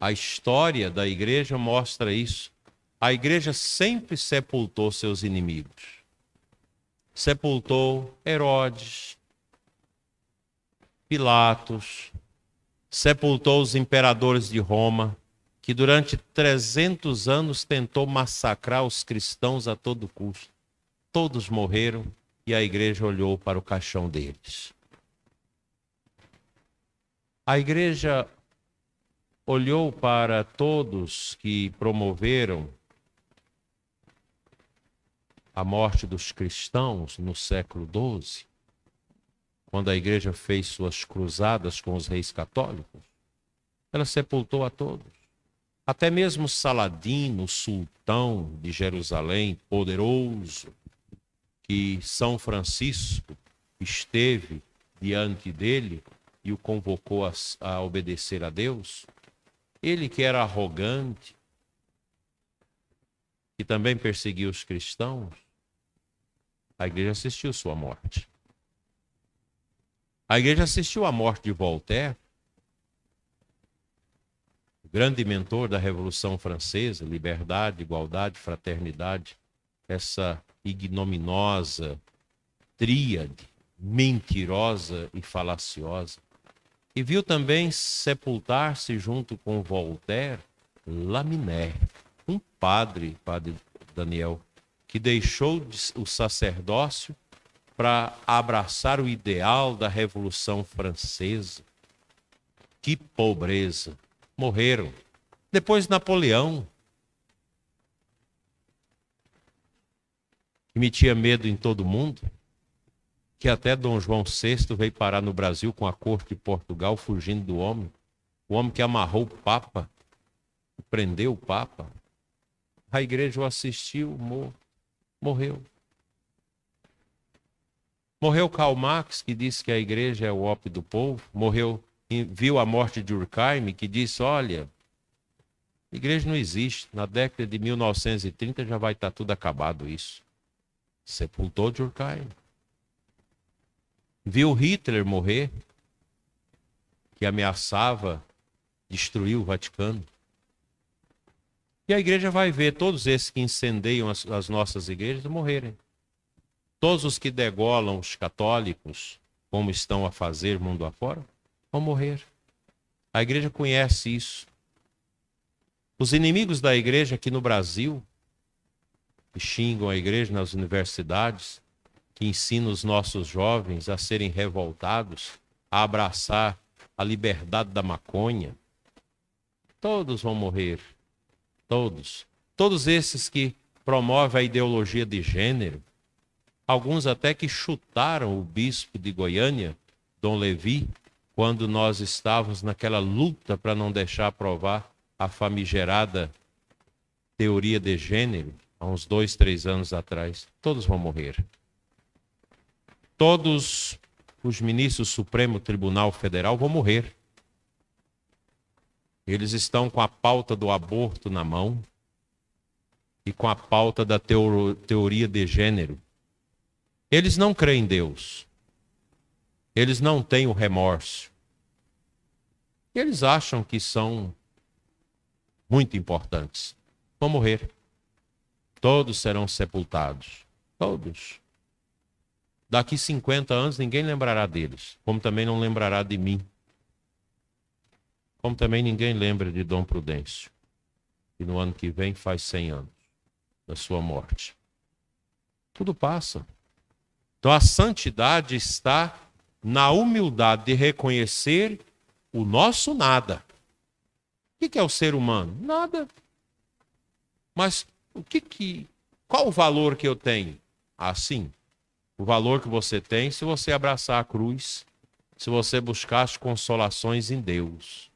A história da igreja mostra isso. A igreja sempre sepultou seus inimigos. Sepultou Herodes, Pilatos, sepultou os imperadores de Roma, que durante 300 anos tentou massacrar os cristãos a todo custo. Todos morreram e a igreja olhou para o caixão deles. A igreja olhou para todos que promoveram a morte dos cristãos no século XII, quando a igreja fez suas cruzadas com os reis católicos, ela sepultou a todos. Até mesmo Saladino, sultão de Jerusalém, poderoso, que São Francisco esteve diante dele e o convocou a, a obedecer a Deus, ele que era arrogante, que também perseguiu os cristãos, a igreja assistiu sua morte. A igreja assistiu à morte de Voltaire, o grande mentor da Revolução Francesa, liberdade, igualdade, fraternidade, essa ignominosa tríade mentirosa e falaciosa e viu também sepultar-se junto com Voltaire Laminé, um padre, padre Daniel, que deixou o sacerdócio para abraçar o ideal da Revolução Francesa. Que pobreza! Morreram. Depois Napoleão, que metia medo em todo mundo, que até Dom João VI veio parar no Brasil com a corte de Portugal, fugindo do homem. O homem que amarrou o Papa, prendeu o Papa. A igreja o assistiu, mor morreu. Morreu Karl Marx, que disse que a igreja é o ópio do povo. Morreu, viu a morte de Durkheim, que disse: olha, a igreja não existe. Na década de 1930 já vai estar tá tudo acabado isso. Sepultou Durkheim viu Hitler morrer, que ameaçava destruir o Vaticano. E a igreja vai ver todos esses que incendeiam as, as nossas igrejas morrerem. Todos os que degolam os católicos, como estão a fazer mundo afora, vão morrer. A igreja conhece isso. Os inimigos da igreja aqui no Brasil, que xingam a igreja nas universidades, que ensina os nossos jovens a serem revoltados, a abraçar a liberdade da maconha. Todos vão morrer. Todos. Todos esses que promovem a ideologia de gênero. Alguns até que chutaram o bispo de Goiânia, Dom Levi, quando nós estávamos naquela luta para não deixar aprovar a famigerada teoria de gênero, há uns dois, três anos atrás. Todos vão morrer todos os ministros do Supremo Tribunal Federal vão morrer. Eles estão com a pauta do aborto na mão e com a pauta da teoria de gênero. Eles não creem em Deus. Eles não têm o remorso. Eles acham que são muito importantes. Vão morrer. Todos serão sepultados. Todos. Daqui 50 anos ninguém lembrará deles, como também não lembrará de mim. Como também ninguém lembra de Dom Prudêncio, que no ano que vem faz 100 anos da sua morte. Tudo passa. Então a santidade está na humildade de reconhecer o nosso nada. O que é o ser humano? Nada. Mas o que que qual o valor que eu tenho? Assim, o valor que você tem se você abraçar a cruz, se você buscar as consolações em Deus.